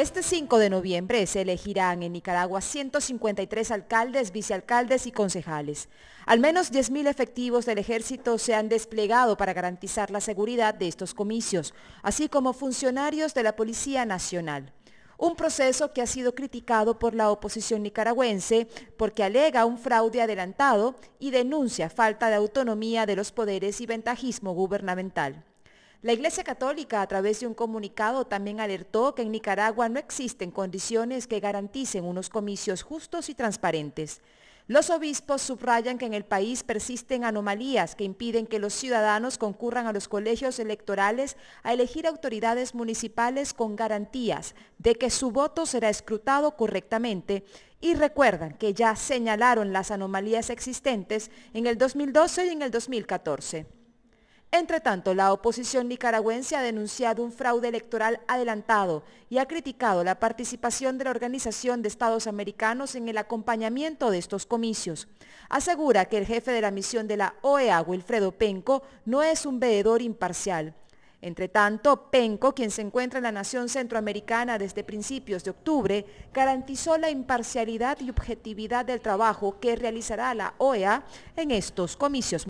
Este 5 de noviembre se elegirán en Nicaragua 153 alcaldes, vicealcaldes y concejales. Al menos 10.000 efectivos del ejército se han desplegado para garantizar la seguridad de estos comicios, así como funcionarios de la Policía Nacional. Un proceso que ha sido criticado por la oposición nicaragüense porque alega un fraude adelantado y denuncia falta de autonomía de los poderes y ventajismo gubernamental. La Iglesia Católica, a través de un comunicado, también alertó que en Nicaragua no existen condiciones que garanticen unos comicios justos y transparentes. Los obispos subrayan que en el país persisten anomalías que impiden que los ciudadanos concurran a los colegios electorales a elegir autoridades municipales con garantías de que su voto será escrutado correctamente y recuerdan que ya señalaron las anomalías existentes en el 2012 y en el 2014. Entre tanto, la oposición nicaragüense ha denunciado un fraude electoral adelantado y ha criticado la participación de la Organización de Estados Americanos en el acompañamiento de estos comicios. Asegura que el jefe de la misión de la OEA, Wilfredo Penco, no es un veedor imparcial. Entre tanto, Penco, quien se encuentra en la nación centroamericana desde principios de octubre, garantizó la imparcialidad y objetividad del trabajo que realizará la OEA en estos comicios.